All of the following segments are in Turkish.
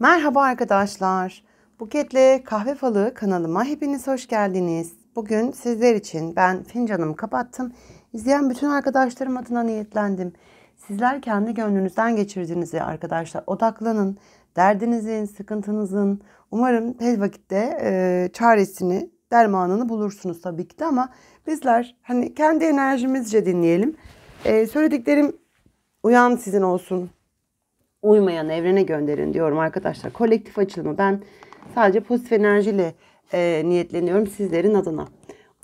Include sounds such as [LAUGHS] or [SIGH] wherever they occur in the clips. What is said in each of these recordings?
Merhaba arkadaşlar. Buketle Kahve Falı kanalıma hepiniz hoş geldiniz. Bugün sizler için ben fincanımı kapattım. İzleyen bütün arkadaşlarım adına niyetlendim. Sizler kendi gönlünüzden geçirdiğinizi arkadaşlar odaklanın. Derdinizin, sıkıntınızın umarım tez vakitte e, çaresini, dermanını bulursunuz tabii ki de ama bizler hani kendi enerjimizce dinleyelim. E, söylediklerim uyan sizin olsun uymayan evrene gönderin diyorum arkadaşlar. Kolektif açılımı ben sadece pozitif enerjiyle e, niyetleniyorum sizlerin adına.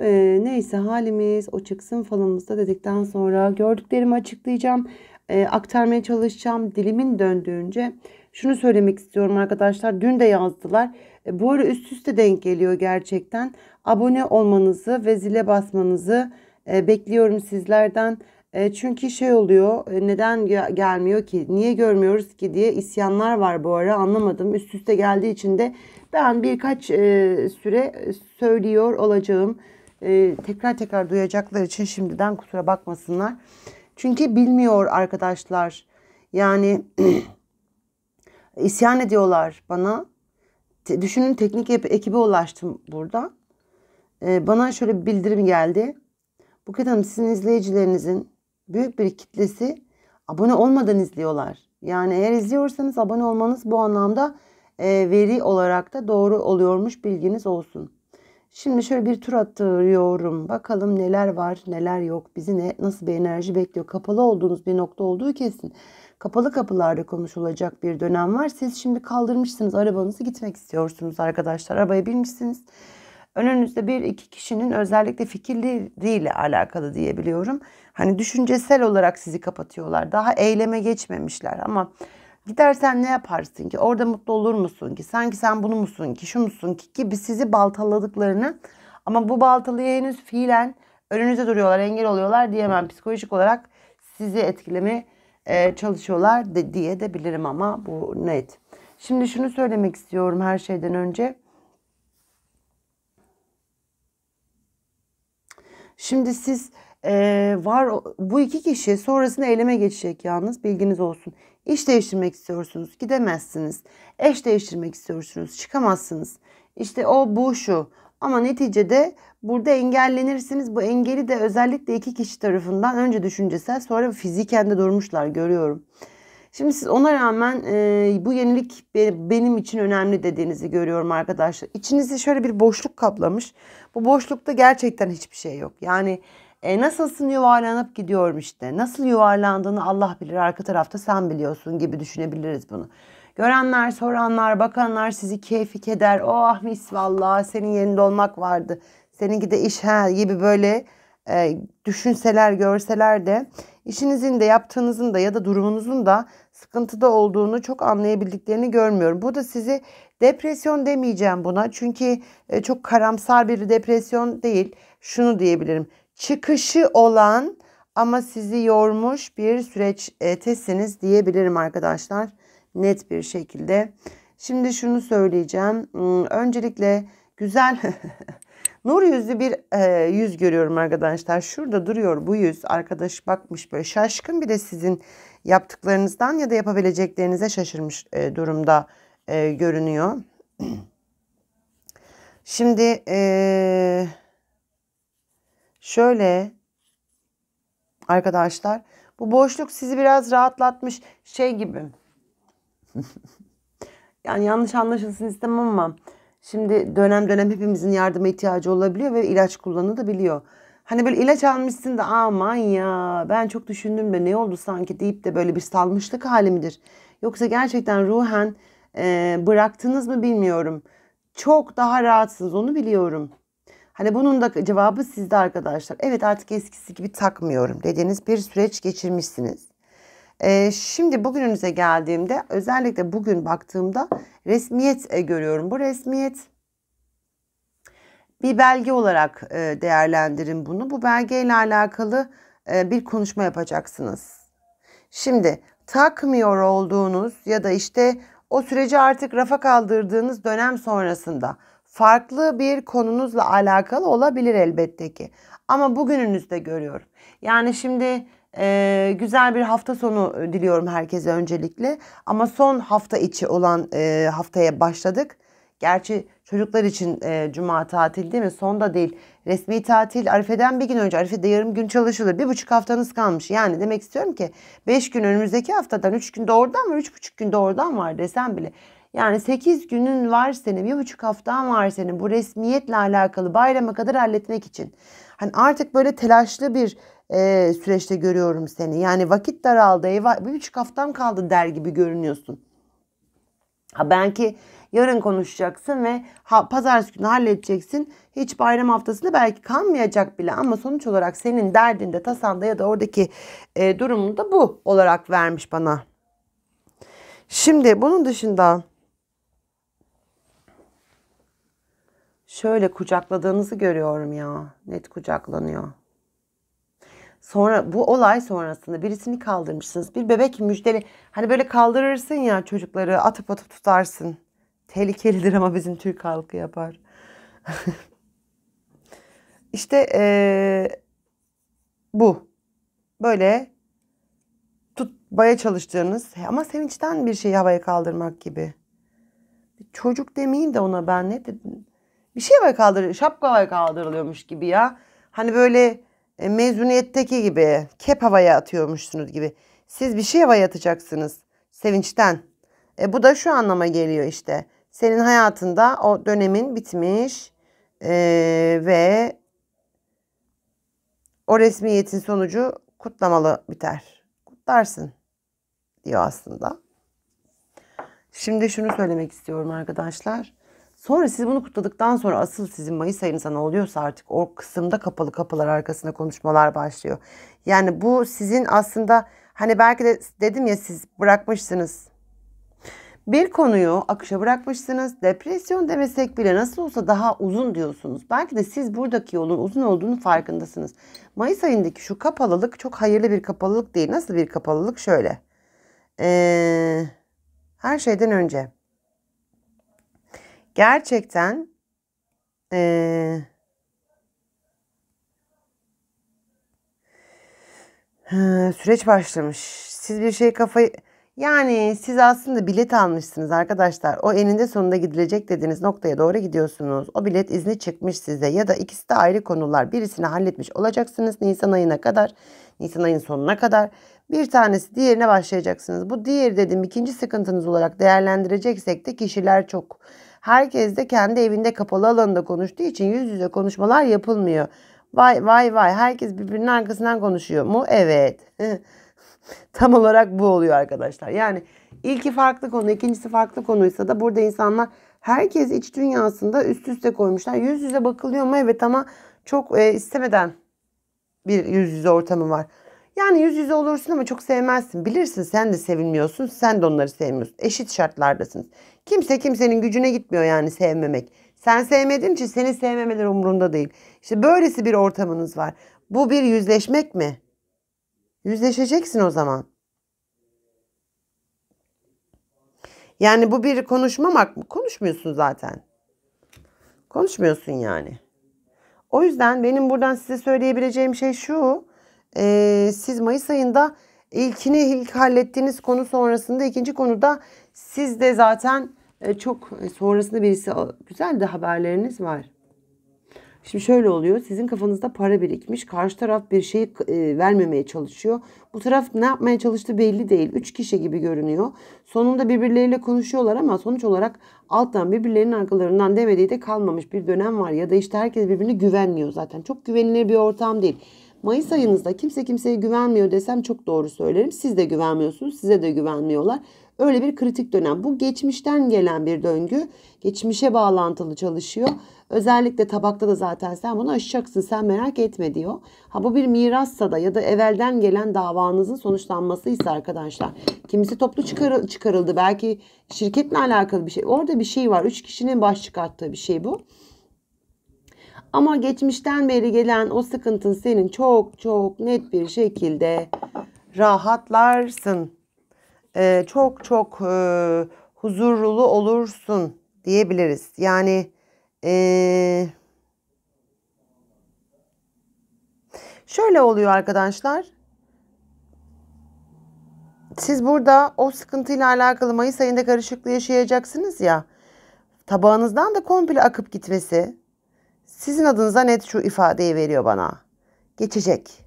E, neyse halimiz o çıksın falanımızda dedikten sonra gördüklerimi açıklayacağım. E, aktarmaya çalışacağım dilimin döndüğünce. Şunu söylemek istiyorum arkadaşlar. Dün de yazdılar. E, bu arada üst üste denk geliyor gerçekten. Abone olmanızı ve zile basmanızı e, bekliyorum sizlerden. E, çünkü şey oluyor e, neden gelmiyor ki niye görmüyoruz ki diye isyanlar var bu ara anlamadım. Üst üste geldiği için de ben birkaç e, süre söylüyor olacağım. tekrar tekrar duyacaklar için şimdiden kusura bakmasınlar. Çünkü bilmiyor arkadaşlar. Yani [CLEARS THROAT] isyan ediyorlar bana. düşünün teknik ekibe ulaştım burada. bana şöyle bir bildirim geldi. Buket Hanım sizin izleyicilerinizin büyük bir kitlesi abone olmadan izliyorlar. Yani eğer izliyorsanız abone olmanız bu anlamda e, veri olarak da doğru oluyormuş bilginiz olsun. Şimdi şöyle bir tur attırıyorum. Bakalım neler var, neler yok. Bizi ne, nasıl bir enerji bekliyor? Kapalı olduğunuz bir nokta olduğu kesin. Kapalı kapılarda konuşulacak bir dönem var. Siz şimdi kaldırmışsınız arabanızı gitmek istiyorsunuz arkadaşlar. Arabaya binmişsiniz önünüzde bir iki kişinin özellikle fikirleriyle alakalı diyebiliyorum. Hani düşüncesel olarak sizi kapatıyorlar. Daha eyleme geçmemişler ama gidersen ne yaparsın ki? Orada mutlu olur musun ki? Sanki sen bunu musun ki? Şu musun ki? Gibi sizi baltaladıklarını ama bu baltalıya henüz fiilen önünüze duruyorlar, engel oluyorlar diyemem. Psikolojik olarak sizi etkileme e, çalışıyorlar de, diye de bilirim ama bu net. Şimdi şunu söylemek istiyorum her şeyden önce. Şimdi siz e, var bu iki kişi sonrasında eyleme geçecek yalnız bilginiz olsun. İş değiştirmek istiyorsunuz gidemezsiniz. Eş değiştirmek istiyorsunuz çıkamazsınız. İşte o bu şu ama neticede burada engellenirsiniz. Bu engeli de özellikle iki kişi tarafından önce düşüncesel sonra fiziken de durmuşlar görüyorum. Şimdi siz ona rağmen e, bu yenilik benim için önemli dediğinizi görüyorum arkadaşlar. İçinizi şöyle bir boşluk kaplamış. Bu boşlukta gerçekten hiçbir şey yok. Yani e, nasılsın yuvarlanıp gidiyorum işte. Nasıl yuvarlandığını Allah bilir arka tarafta sen biliyorsun gibi düşünebiliriz bunu. Görenler, soranlar, bakanlar sizi keyfi keder. Oh mis vallahi senin yerinde olmak vardı. Seninki de iş ha gibi böyle e, düşünseler, görseler de işinizin de yaptığınızın da ya da durumunuzun da sıkıntıda olduğunu çok anlayabildiklerini görmüyorum. Bu da sizi depresyon demeyeceğim buna çünkü e, çok karamsar bir depresyon değil. Şunu diyebilirim çıkışı olan ama sizi yormuş bir süreçtesiniz diyebilirim arkadaşlar net bir şekilde. Şimdi şunu söyleyeceğim. Hmm, öncelikle güzel [LAUGHS] Nur yüzlü bir e, yüz görüyorum arkadaşlar. Şurada duruyor bu yüz. Arkadaş bakmış böyle şaşkın bir de sizin yaptıklarınızdan ya da yapabileceklerinize şaşırmış e, durumda e, görünüyor. [CLEARS THROAT] Şimdi e, şöyle arkadaşlar bu boşluk sizi biraz rahatlatmış şey gibi. [LAUGHS] yani yanlış anlaşılsın istemem ama Şimdi dönem dönem hepimizin yardıma ihtiyacı olabiliyor ve ilaç kullanılabiliyor. Hani böyle ilaç almışsın da aman ya ben çok düşündüm de ne oldu sanki deyip de böyle bir salmışlık hali midir? Yoksa gerçekten ruhen e, bıraktınız mı bilmiyorum. Çok daha rahatsınız onu biliyorum. Hani bunun da cevabı sizde arkadaşlar. Evet artık eskisi gibi takmıyorum dediğiniz bir süreç geçirmişsiniz. E, şimdi bugünümüze geldiğimde özellikle bugün baktığımda resmiyet e, görüyorum. Bu resmiyet bir belge olarak e, değerlendirin bunu. Bu belgeyle alakalı e, bir konuşma yapacaksınız. Şimdi takmıyor olduğunuz ya da işte o süreci artık rafa kaldırdığınız dönem sonrasında farklı bir konunuzla alakalı olabilir elbette ki. Ama bugününüzde görüyorum. Yani şimdi e, güzel bir hafta sonu e, diliyorum herkese öncelikle. Ama son hafta içi olan e, haftaya başladık. Gerçi çocuklar için e, cuma tatil değil mi? Son da değil. Resmi tatil Arife'den bir gün önce. Arife'de yarım gün çalışılır. Bir buçuk haftanız kalmış. Yani demek istiyorum ki beş gün önümüzdeki haftadan üç gün doğrudan var. Üç buçuk gün doğrudan var desem bile. Yani 8 günün var senin, bir buçuk haftan var senin bu resmiyetle alakalı bayrama kadar halletmek için. Hani artık böyle telaşlı bir e, süreçte görüyorum seni. Yani vakit daraldı eyvah bir buçuk haftam kaldı der gibi görünüyorsun. Ha belki yarın konuşacaksın ve ha, pazartesi günü halledeceksin. Hiç bayram haftasında belki kalmayacak bile ama sonuç olarak senin derdinde, tasanda ya da oradaki e, durumunda bu olarak vermiş bana. Şimdi bunun dışında şöyle kucakladığınızı görüyorum ya. Net kucaklanıyor sonra bu olay sonrasında birisini kaldırmışsınız. Bir bebek müjdeli hani böyle kaldırırsın ya çocukları atıp atıp tutarsın. Tehlikelidir ama bizim Türk halkı yapar. [LAUGHS] işte ee, bu. Böyle tutmaya çalıştığınız ama sevinçten bir şeyi havaya kaldırmak gibi. Çocuk demeyin de ona ben ne dedim. Bir şey havaya kaldırıyor. Şapka havaya kaldırılıyormuş gibi ya. Hani böyle e, mezuniyetteki gibi kep havaya atıyormuşsunuz gibi. Siz bir şey havaya atacaksınız sevinçten. E, bu da şu anlama geliyor işte. Senin hayatında o dönemin bitmiş e, ve o resmiyetin sonucu kutlamalı biter. Kutlarsın diyor aslında. Şimdi şunu söylemek istiyorum arkadaşlar. Sonra siz bunu kutladıktan sonra asıl sizin Mayıs ayınıza ne oluyorsa artık o kısımda kapalı kapılar arkasında konuşmalar başlıyor. Yani bu sizin aslında hani belki de dedim ya siz bırakmışsınız. Bir konuyu akışa bırakmışsınız. Depresyon demesek bile nasıl olsa daha uzun diyorsunuz. Belki de siz buradaki yolun uzun olduğunu farkındasınız. Mayıs ayındaki şu kapalılık çok hayırlı bir kapalılık değil. Nasıl bir kapalılık? Şöyle. Ee, her şeyden önce gerçekten ee, [SIGHS] süreç başlamış. Siz bir şey kafayı yani siz aslında bilet almışsınız arkadaşlar. O eninde sonunda gidilecek dediğiniz noktaya doğru gidiyorsunuz. O bilet izni çıkmış size ya da ikisi de ayrı konular. Birisini halletmiş olacaksınız Nisan ayına kadar. Nisan ayın sonuna kadar. Bir tanesi diğerine başlayacaksınız. Bu diğer dedim ikinci sıkıntınız olarak değerlendireceksek de kişiler çok. Herkes de kendi evinde kapalı alanda konuştuğu için yüz yüze konuşmalar yapılmıyor. Vay vay vay herkes birbirinin arkasından konuşuyor mu? Evet. [LAUGHS] Tam olarak bu oluyor arkadaşlar. Yani ilki farklı konu, ikincisi farklı konuysa da burada insanlar herkes iç dünyasında üst üste koymuşlar. Yüz yüze bakılıyor mu? Evet ama çok e, istemeden bir yüz yüze ortamı var. Yani yüz yüze olursun ama çok sevmezsin. Bilirsin sen de sevilmiyorsun. Sen de onları sevmiyorsun. Eşit şartlardasınız. Kimse kimsenin gücüne gitmiyor yani sevmemek. Sen sevmedin için seni sevmemeler umurunda değil. İşte böylesi bir ortamınız var. Bu bir yüzleşmek mi? Yüzleşeceksin o zaman. Yani bu bir konuşmamak mı? Konuşmuyorsun zaten. Konuşmuyorsun yani. O yüzden benim buradan size söyleyebileceğim şey şu. E, siz Mayıs ayında ilkini ilk hallettiğiniz konu sonrasında ikinci konuda siz de zaten e, çok e, sonrasında birisi güzel de haberleriniz var. Şimdi şöyle oluyor. Sizin kafanızda para birikmiş. Karşı taraf bir şey e, vermemeye çalışıyor. Bu taraf ne yapmaya çalıştı belli değil. Üç kişi gibi görünüyor. Sonunda birbirleriyle konuşuyorlar ama sonuç olarak alttan birbirlerinin arkalarından demediği de kalmamış bir dönem var. Ya da işte herkes birbirine güvenmiyor zaten. Çok güvenilir bir ortam değil. Mayıs ayınızda kimse kimseye güvenmiyor desem çok doğru söylerim. Siz de güvenmiyorsunuz. Size de güvenmiyorlar. Öyle bir kritik dönem. Bu geçmişten gelen bir döngü. Geçmişe bağlantılı çalışıyor. Özellikle tabakta da zaten sen bunu aşacaksın sen merak etme diyor. Ha bu bir mirassa da ya da evvelden gelen davanızın sonuçlanmasıysa arkadaşlar. Kimisi toplu çıkar çıkarıldı belki şirketle alakalı bir şey. Orada bir şey var. Üç kişinin baş çıkarttığı bir şey bu. Ama geçmişten beri gelen o sıkıntın senin çok çok net bir şekilde rahatlarsın e, çok çok e, huzurlu olursun diyebiliriz. Yani e, şöyle oluyor arkadaşlar. Siz burada o sıkıntıyla alakalı Mayıs ayında karışıklığı yaşayacaksınız ya. Tabağınızdan da komple akıp gitmesi sizin adınıza net şu ifadeyi veriyor bana. Geçecek.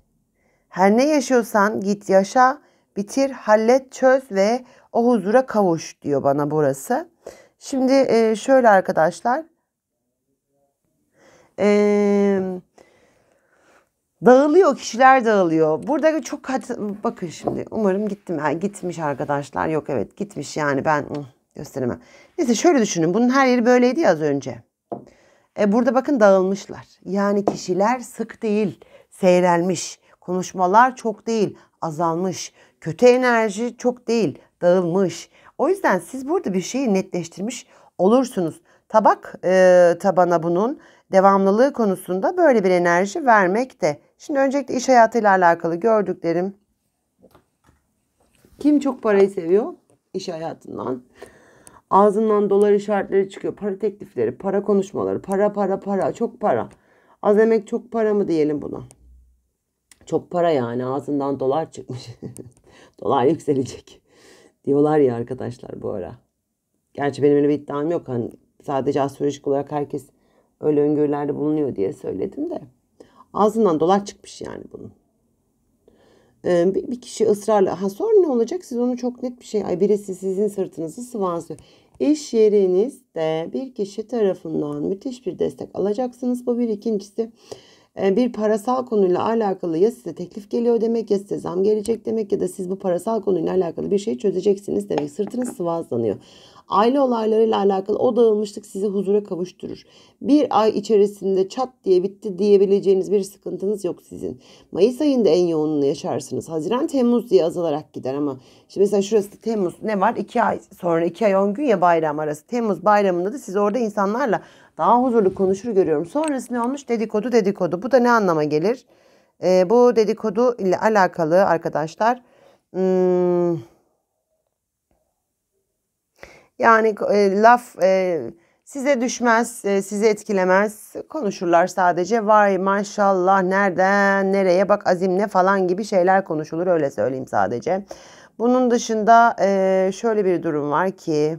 Her ne yaşıyorsan git yaşa bitir, hallet, çöz ve o huzura kavuş diyor bana burası. Şimdi e, şöyle arkadaşlar. Eee dağılıyor kişiler dağılıyor. Burada çok bakın şimdi umarım gittim yani gitmiş arkadaşlar. Yok evet gitmiş yani ben gösteremem. Neyse şöyle düşünün bunun her yeri böyleydi ya az önce. E burada bakın dağılmışlar. Yani kişiler sık değil seyrelmiş. Konuşmalar çok değil, azalmış. Kötü enerji çok değil, dağılmış. O yüzden siz burada bir şeyi netleştirmiş olursunuz. Tabak e, tabana bunun devamlılığı konusunda böyle bir enerji vermekte. Şimdi öncelikle iş hayatıyla alakalı gördüklerim. Kim çok parayı seviyor? iş hayatından. Ağzından dolar işaretleri çıkıyor. Para teklifleri, para konuşmaları, para para para, çok para. Az emek çok para mı diyelim buna? Çok para yani ağzından dolar çıkmış. [LAUGHS] dolar yükselecek diyorlar ya arkadaşlar bu ara. Gerçi benim öyle bir iddiam yok. Hani sadece astrolojik olarak herkes öyle öngörülerde bulunuyor diye söyledim de. Ağzından dolar çıkmış yani bunun. Ee, bir, bir kişi ısrarla ha sonra ne olacak siz onu çok net bir şey ay birisi sizin sırtınızı sıvansıyor. İş yerinizde bir kişi tarafından müthiş bir destek alacaksınız. Bu bir ikincisi ee, bir parasal konuyla alakalı ya size teklif geliyor demek ya size zam gelecek demek ya da siz bu parasal konuyla alakalı bir şey çözeceksiniz demek. Sırtınız sıvazlanıyor. Aile olaylarıyla alakalı o dağılmışlık sizi huzura kavuşturur. Bir ay içerisinde çat diye bitti diyebileceğiniz bir sıkıntınız yok sizin. Mayıs ayında en yoğunluğunu yaşarsınız. Haziran Temmuz diye azalarak gider ama şimdi mesela şurası Temmuz ne var? İki ay sonra iki ay on gün ya bayram arası. Temmuz bayramında da siz orada insanlarla daha huzurlu konuşur görüyorum. Sonrası ne olmuş? Dedikodu dedikodu. Bu da ne anlama gelir? E, bu dedikodu ile alakalı arkadaşlar hmm, yani e, laf e, size düşmez, e, sizi etkilemez. Konuşurlar sadece vay maşallah nereden nereye bak azim ne falan gibi şeyler konuşulur öyle söyleyeyim sadece. Bunun dışında e, şöyle bir durum var ki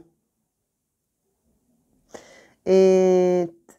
e,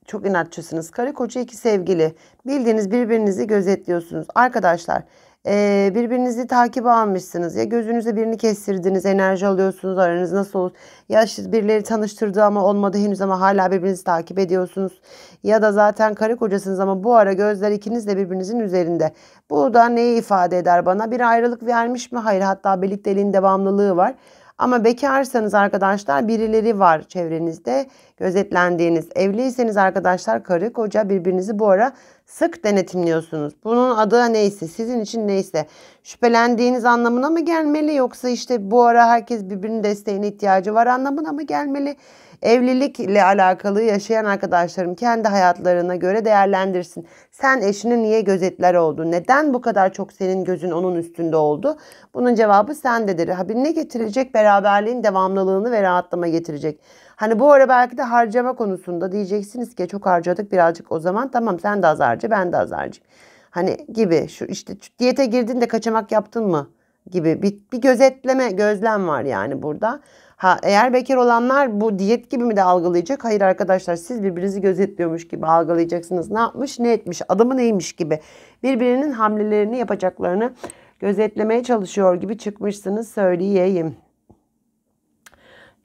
çok inatçısınız. Karı koca iki sevgili. Bildiğiniz birbirinizi gözetliyorsunuz. Arkadaşlar e, birbirinizi takip almışsınız. Ya gözünüze birini kestirdiniz, enerji alıyorsunuz, aranız nasıl olur? Ya işte birileri tanıştırdı ama olmadı henüz ama hala birbirinizi takip ediyorsunuz. Ya da zaten karı kocasınız ama bu ara gözler ikiniz de birbirinizin üzerinde. Bu da neyi ifade eder bana? Bir ayrılık vermiş mi? Hayır hatta birlikteliğin devamlılığı var. Ama bekarsanız arkadaşlar birileri var çevrenizde gözetlendiğiniz. Evliyseniz arkadaşlar karı koca birbirinizi bu ara sık denetimliyorsunuz. Bunun adı neyse, sizin için neyse. Şüphelendiğiniz anlamına mı gelmeli yoksa işte bu ara herkes birbirinin desteğine ihtiyacı var anlamına mı gelmeli? Evlilikle alakalı yaşayan arkadaşlarım kendi hayatlarına göre değerlendirsin. Sen eşini niye gözetler oldu? Neden bu kadar çok senin gözün onun üstünde oldu? Bunun cevabı sendedir. Ha, ne getirecek? Beraberliğin devamlılığını ve rahatlama getirecek. Hani bu ara belki de harcama konusunda diyeceksiniz ki e, çok harcadık birazcık o zaman tamam sen de az harca ben de az harcayayım. Hani gibi şu işte diyete girdin de kaçamak yaptın mı gibi bir, bir gözetleme gözlem var yani burada. Ha, eğer bekar olanlar bu diyet gibi mi de algılayacak? Hayır arkadaşlar siz birbirinizi gözetliyormuş gibi algılayacaksınız. Ne yapmış ne etmiş adamı neymiş gibi birbirinin hamlelerini yapacaklarını gözetlemeye çalışıyor gibi çıkmışsınız söyleyeyim.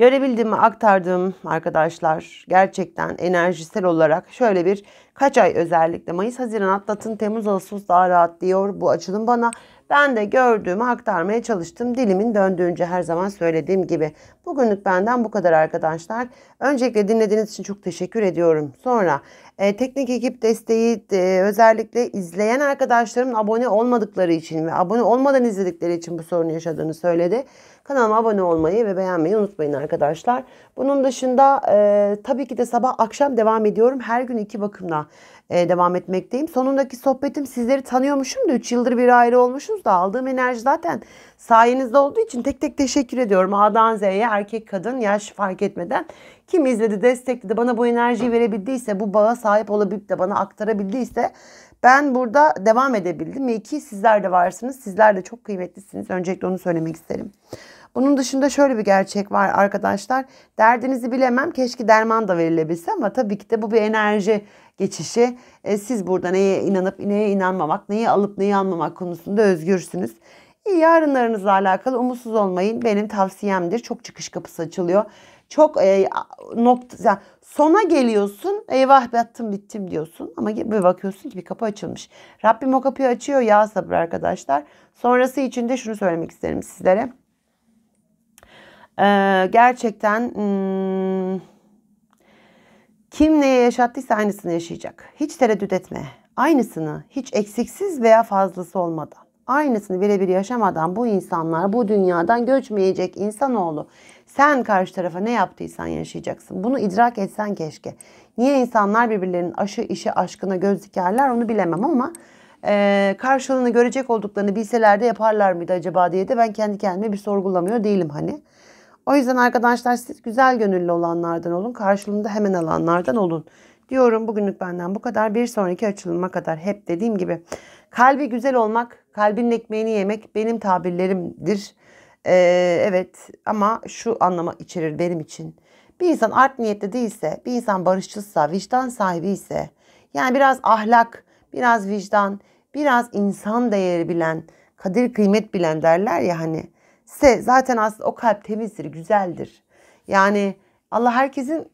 Görebildiğimi aktardım arkadaşlar. Gerçekten enerjisel olarak şöyle bir kaç ay özellikle Mayıs, Haziran atlatın. Temmuz, Ağustos daha rahat diyor bu açılım bana. Ben de gördüğümü aktarmaya çalıştım. Dilimin döndüğünce her zaman söylediğim gibi. Bugünlük benden bu kadar arkadaşlar. Öncelikle dinlediğiniz için çok teşekkür ediyorum. Sonra e, teknik ekip desteği e, özellikle izleyen arkadaşlarımın abone olmadıkları için ve abone olmadan izledikleri için bu sorunu yaşadığını söyledi. Kanalıma abone olmayı ve beğenmeyi unutmayın arkadaşlar. Bunun dışında e, tabii ki de sabah akşam devam ediyorum. Her gün iki bakımla e, devam etmekteyim. Sonundaki sohbetim sizleri tanıyormuşum da 3 yıldır bir ayrı olmuşuz da aldığım enerji zaten sayenizde olduğu için tek tek teşekkür ediyorum. A'dan Z'ye erkek kadın yaş fark etmeden kim izledi destekledi bana bu enerjiyi verebildiyse bu bağa sahip olabilip de bana aktarabildiyse ben burada devam edebildim. İyi ki sizler de varsınız. Sizler de çok kıymetlisiniz. Öncelikle onu söylemek isterim. Bunun dışında şöyle bir gerçek var arkadaşlar. Derdinizi bilemem. Keşke derman da verilebilse ama tabii ki de bu bir enerji geçişi. E, siz burada neye inanıp neye inanmamak, neyi alıp neyi almamak konusunda özgürsünüz. Yarınlarınızla alakalı umutsuz olmayın. Benim tavsiyemdir. Çok çıkış kapısı açılıyor. Çok e, nokta yani sona geliyorsun. Eyvah battım bittim diyorsun ama bir bakıyorsun ki bir kapı açılmış. Rabbim o kapıyı açıyor ya sabır arkadaşlar. Sonrası için de şunu söylemek isterim sizlere. Ee, gerçekten hmm, kim neye yaşattıysa aynısını yaşayacak. Hiç tereddüt etme. Aynısını hiç eksiksiz veya fazlası olmadan aynısını birebir yaşamadan bu insanlar bu dünyadan göçmeyecek insanoğlu. Sen karşı tarafa ne yaptıysan yaşayacaksın. Bunu idrak etsen keşke. Niye insanlar birbirlerinin aşı, işi, aşkına göz dikerler onu bilemem ama e, karşılığını görecek olduklarını bilseler de yaparlar mıydı acaba diye de ben kendi kendime bir sorgulamıyor değilim hani. O yüzden arkadaşlar siz güzel gönüllü olanlardan olun. Karşılığında hemen alanlardan olun. Diyorum bugünlük benden bu kadar. Bir sonraki açılıma kadar hep dediğim gibi kalbi güzel olmak, kalbin ekmeğini yemek benim tabirlerimdir. Ee, evet ama şu anlama içerir benim için. Bir insan art niyetli değilse, bir insan barışçılsa, vicdan sahibi ise, yani biraz ahlak, biraz vicdan, biraz insan değeri bilen, kadir kıymet bilen derler ya hani. Se zaten aslında o kalp temizdir, güzeldir. Yani Allah herkesin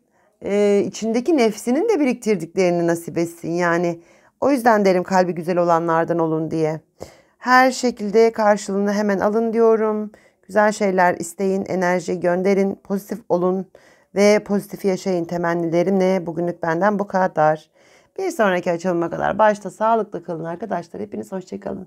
e, içindeki nefsinin de biriktirdiklerini nasip etsin. Yani o yüzden derim kalbi güzel olanlardan olun diye. Her şekilde karşılığını hemen alın diyorum. Güzel şeyler isteyin, enerji gönderin, pozitif olun ve pozitif yaşayın temennilerimle. Bugünlük benden bu kadar. Bir sonraki açılıma kadar başta sağlıklı kalın arkadaşlar. Hepiniz hoşçakalın.